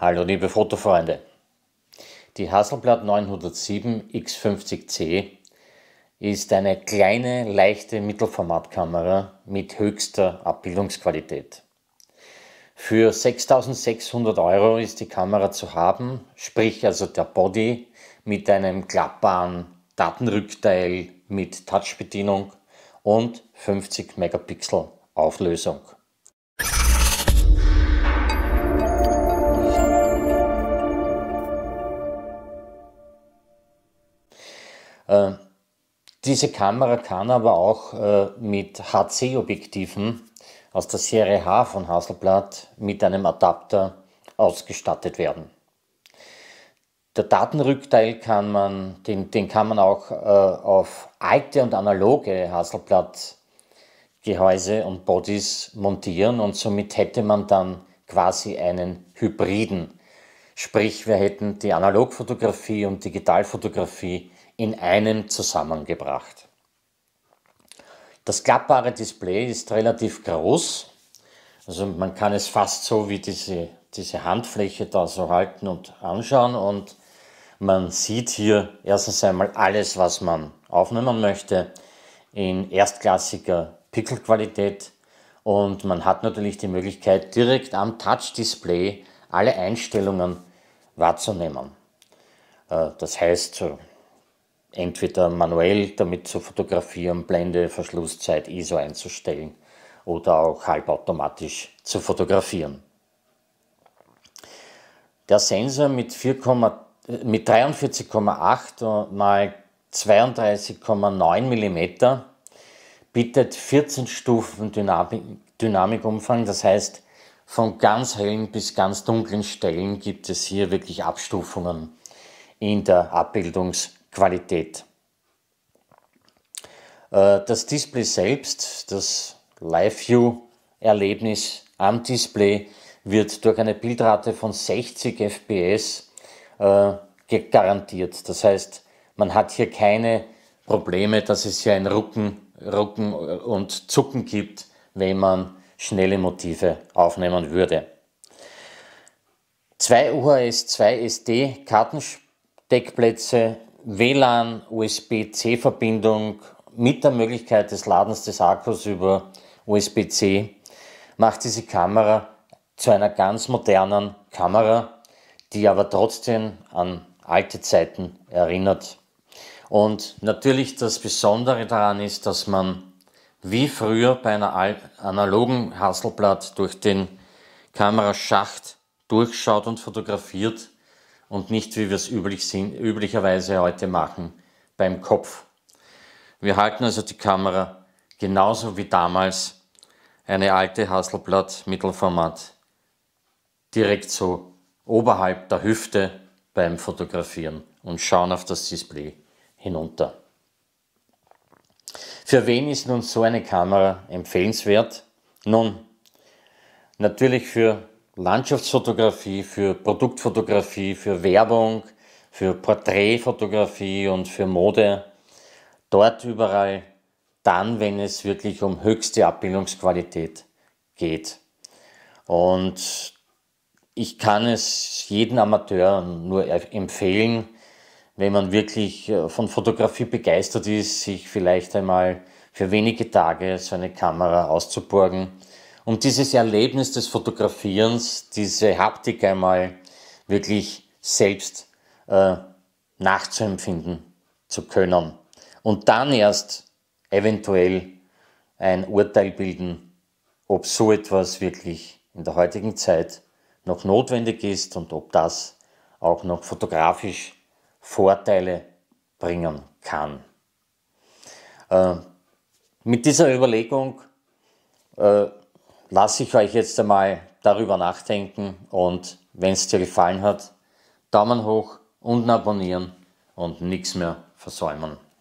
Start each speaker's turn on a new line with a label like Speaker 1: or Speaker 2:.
Speaker 1: Hallo liebe Fotofreunde. Die Hasselblatt 907 X50C ist eine kleine, leichte Mittelformatkamera mit höchster Abbildungsqualität. Für 6600 Euro ist die Kamera zu haben, sprich also der Body mit einem klappbaren Datenrückteil mit Touchbedienung und 50 Megapixel Auflösung. Äh, diese Kamera kann aber auch äh, mit HC-Objektiven aus der Serie H von Hasselblatt mit einem Adapter ausgestattet werden. Der Datenrückteil kann man, den, den kann man auch äh, auf alte und analoge Hasselblatt-Gehäuse und Bodies montieren und somit hätte man dann quasi einen Hybriden. Sprich, wir hätten die Analogfotografie und Digitalfotografie in einem zusammengebracht. Das klappbare Display ist relativ groß, also man kann es fast so wie diese, diese Handfläche da so halten und anschauen und man sieht hier erstens einmal alles, was man aufnehmen möchte in erstklassiger Pixelqualität und man hat natürlich die Möglichkeit direkt am Touch-Display alle Einstellungen wahrzunehmen. Äh, das heißt, entweder manuell damit zu fotografieren, Blende, Verschlusszeit, ISO einzustellen oder auch halbautomatisch zu fotografieren. Der Sensor mit, mit 43,8 mal 32,9 mm bietet 14 Stufen Dynamik, Dynamikumfang, das heißt von ganz hellen bis ganz dunklen Stellen gibt es hier wirklich Abstufungen in der Abbildungs- Qualität. Äh, das Display selbst, das Live-View-Erlebnis am Display, wird durch eine Bildrate von 60 FPS äh, garantiert. Das heißt, man hat hier keine Probleme, dass es hier ein Rucken, Rucken äh, und Zucken gibt, wenn man schnelle Motive aufnehmen würde. Zwei UHS 2 SD Kartendeckplätze WLAN, USB-C-Verbindung mit der Möglichkeit des Ladens des Akkus über USB-C macht diese Kamera zu einer ganz modernen Kamera, die aber trotzdem an alte Zeiten erinnert. Und natürlich das Besondere daran ist, dass man wie früher bei einer analogen Hasselblatt durch den Kameraschacht durchschaut und fotografiert, und nicht, wie wir es üblich sind, üblicherweise heute machen, beim Kopf. Wir halten also die Kamera genauso wie damals eine alte Hasselblatt Mittelformat direkt so oberhalb der Hüfte beim Fotografieren und schauen auf das Display hinunter. Für wen ist nun so eine Kamera empfehlenswert? Nun, natürlich für Landschaftsfotografie, für Produktfotografie, für Werbung, für Porträtfotografie und für Mode. Dort überall dann, wenn es wirklich um höchste Abbildungsqualität geht. Und ich kann es jedem Amateur nur empfehlen, wenn man wirklich äh, von Fotografie begeistert ist, sich vielleicht einmal für wenige Tage so eine Kamera auszuborgen und dieses Erlebnis des Fotografierens, diese Haptik einmal wirklich selbst äh, nachzuempfinden zu können. Und dann erst eventuell ein Urteil bilden, ob so etwas wirklich in der heutigen Zeit noch notwendig ist und ob das auch noch fotografisch Vorteile bringen kann. Äh, mit dieser Überlegung äh, lasse ich euch jetzt einmal darüber nachdenken und wenn es dir gefallen hat, Daumen hoch, unten abonnieren und nichts mehr versäumen.